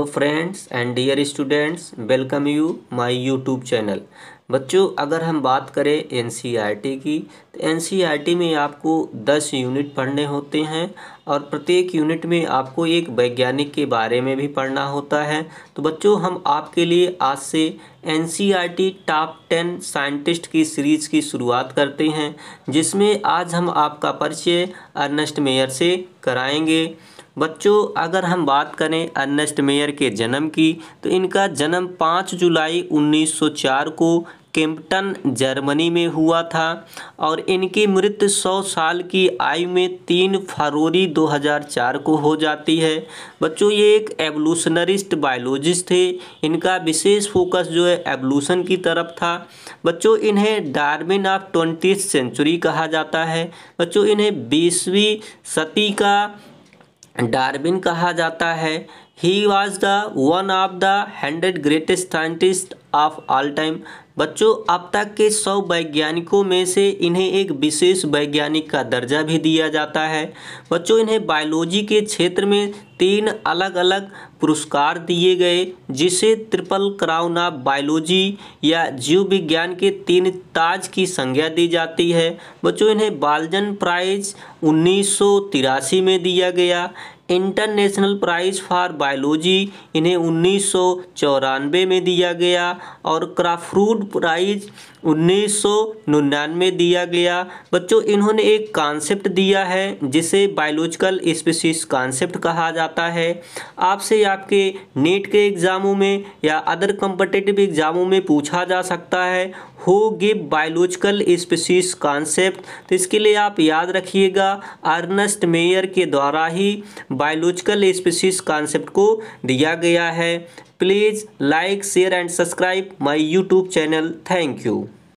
तो friends and dear students welcome you my YouTube channel बच्चों अगर हम बात करें एनसीईआरटी e की तो एनसीईआरटी e में आपको दस यूनिट पढ़ने होते हैं और प्रत्येक यूनिट में आपको एक वैज्ञानिक के बारे में भी पढ़ना होता है तो बच्चों हम आपके लिए आज से एन टॉप टेन साइंटिस्ट की सीरीज़ की शुरुआत करते हैं जिसमें आज हम आपका परिचय अर्नस्ट मेयर से कराएंगे बच्चों अगर हम बात करें अर्नेस्ट मेयर के जन्म की तो इनका जन्म 5 जुलाई 1904 को केम्पटन जर्मनी में हुआ था और इनकी मृत्यु 100 साल की आयु में 3 फरवरी 2004 को हो जाती है बच्चों ये एक एवोल्यूशनरिस्ट बायोलॉजिस्ट थे इनका विशेष फोकस जो है एवोल्यूशन की तरफ था बच्चों इन्हें डार्विन ऑफ ट्वेंटी सेंचुरी कहा जाता है बच्चों इन्हें बीसवीं सदी का डार्विन कहा जाता है he was the one of the hundred greatest scientist of all time बच्चों अब तक के सौ वैज्ञानिकों में से इन्हें एक विशेष वैज्ञानिक का दर्जा भी दिया जाता है बच्चों इन्हें बायोलॉजी के क्षेत्र में तीन अलग अलग पुरस्कार दिए गए जिसे ट्रिपल क्राउन ऑफ बायोलॉजी या जीव विज्ञान के तीन ताज की संज्ञा दी जाती है बच्चों इन्हें बालजन प्राइज उन्नीस में दिया गया इंटरनेशनल प्राइज फॉर बायोलॉजी इन्हें उन्नीस में दिया गया और क्राफ्रूड प्राइज उन्नीस में दिया गया बच्चों इन्होंने एक कॉन्सेप्ट दिया है जिसे बायोलॉजिकल स्पेसिस कॉन्सेप्ट कहा जाता है आपसे आपके नेट के एग्ज़ामों में या अदर कम्पटेटिव एग्ज़ामों में पूछा जा सकता है हो गिव बायोलॉजिकल स्पेसिस कॉन्सेप्ट तो इसके लिए आप याद रखिएगा अर्नस्ट मेयर के द्वारा ही बायोलॉजिकल स्पीसीज कॉन्सेप्ट को दिया गया है please like share and subscribe my YouTube channel thank you